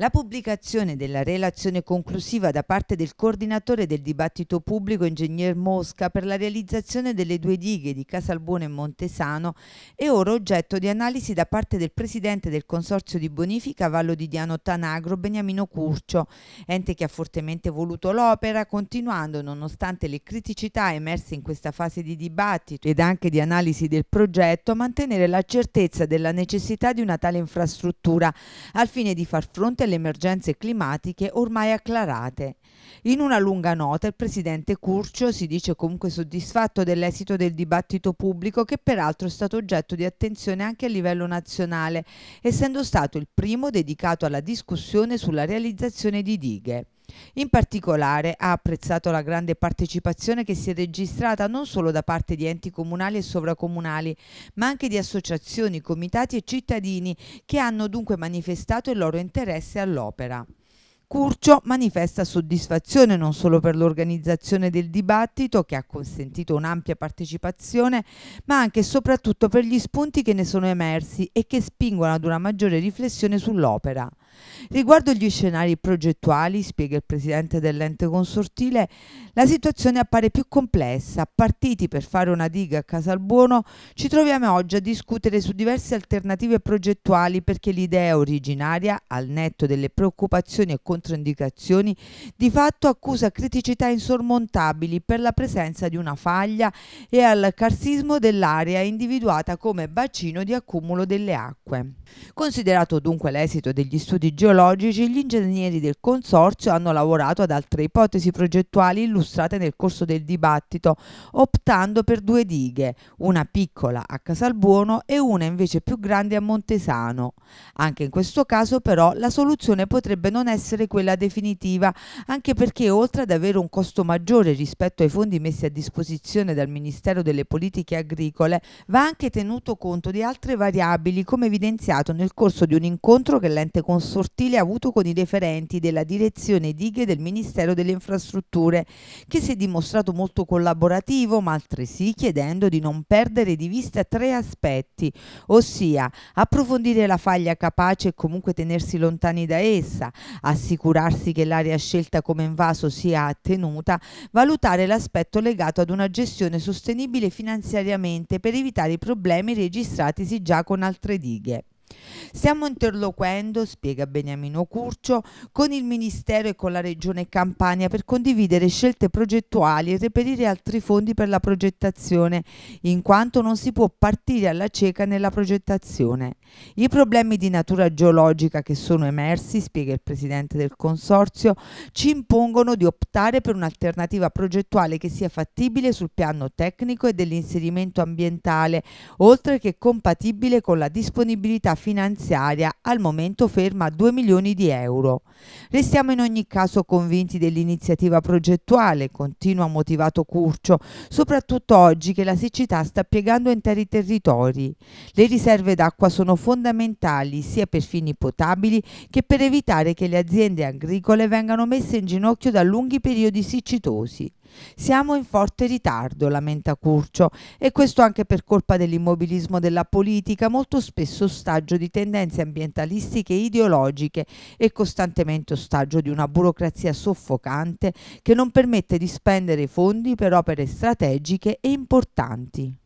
La pubblicazione della relazione conclusiva da parte del coordinatore del dibattito pubblico Ingegner Mosca per la realizzazione delle due dighe di Casalbuono e Montesano è ora oggetto di analisi da parte del presidente del Consorzio di Bonifica Vallo di Diano Tanagro Beniamino Curcio, ente che ha fortemente voluto l'opera continuando nonostante le criticità emerse in questa fase di dibattito ed anche di analisi del progetto a mantenere la certezza della necessità di una tale infrastruttura al fine di far fronte alle alle emergenze climatiche ormai acclarate. In una lunga nota il presidente Curcio si dice comunque soddisfatto dell'esito del dibattito pubblico che peraltro è stato oggetto di attenzione anche a livello nazionale, essendo stato il primo dedicato alla discussione sulla realizzazione di dighe. In particolare ha apprezzato la grande partecipazione che si è registrata non solo da parte di enti comunali e sovracomunali, ma anche di associazioni, comitati e cittadini che hanno dunque manifestato il loro interesse all'opera. Curcio manifesta soddisfazione non solo per l'organizzazione del dibattito che ha consentito un'ampia partecipazione, ma anche e soprattutto per gli spunti che ne sono emersi e che spingono ad una maggiore riflessione sull'opera. Riguardo gli scenari progettuali, spiega il presidente dell'ente consortile, la situazione appare più complessa. Partiti per fare una diga a Casalbuono, ci troviamo oggi a discutere su diverse alternative progettuali perché l'idea originaria, al netto delle preoccupazioni e controindicazioni, di fatto accusa criticità insormontabili per la presenza di una faglia e al carsismo dell'area individuata come bacino di accumulo delle acque. Considerato dunque l'esito degli studi studi geologici, gli ingegneri del Consorzio hanno lavorato ad altre ipotesi progettuali illustrate nel corso del dibattito, optando per due dighe, una piccola a Casalbuono e una invece più grande a Montesano. Anche in questo caso però la soluzione potrebbe non essere quella definitiva, anche perché oltre ad avere un costo maggiore rispetto ai fondi messi a disposizione dal Ministero delle Politiche Agricole, va anche tenuto conto di altre variabili come evidenziato nel corso di un incontro che l'ente consorzio sortile avuto con i referenti della direzione dighe del Ministero delle Infrastrutture, che si è dimostrato molto collaborativo, ma altresì chiedendo di non perdere di vista tre aspetti, ossia approfondire la faglia capace e comunque tenersi lontani da essa, assicurarsi che l'area scelta come invaso sia tenuta, valutare l'aspetto legato ad una gestione sostenibile finanziariamente per evitare i problemi registratisi già con altre dighe. Stiamo interloquendo, spiega Beniamino Curcio, con il Ministero e con la Regione Campania per condividere scelte progettuali e reperire altri fondi per la progettazione, in quanto non si può partire alla cieca nella progettazione. I problemi di natura geologica che sono emersi, spiega il Presidente del Consorzio, ci impongono di optare per un'alternativa progettuale che sia fattibile sul piano tecnico e dell'inserimento ambientale, oltre che compatibile con la disponibilità finanziaria finanziaria al momento ferma a 2 milioni di euro. Restiamo in ogni caso convinti dell'iniziativa progettuale, continua motivato Curcio, soprattutto oggi che la siccità sta piegando interi territori. Le riserve d'acqua sono fondamentali sia per fini potabili che per evitare che le aziende agricole vengano messe in ginocchio da lunghi periodi siccitosi. Siamo in forte ritardo, lamenta Curcio, e questo anche per colpa dell'immobilismo della politica, molto spesso ostaggio di tendenze ambientalistiche e ideologiche e costantemente ostaggio di una burocrazia soffocante che non permette di spendere i fondi per opere strategiche e importanti.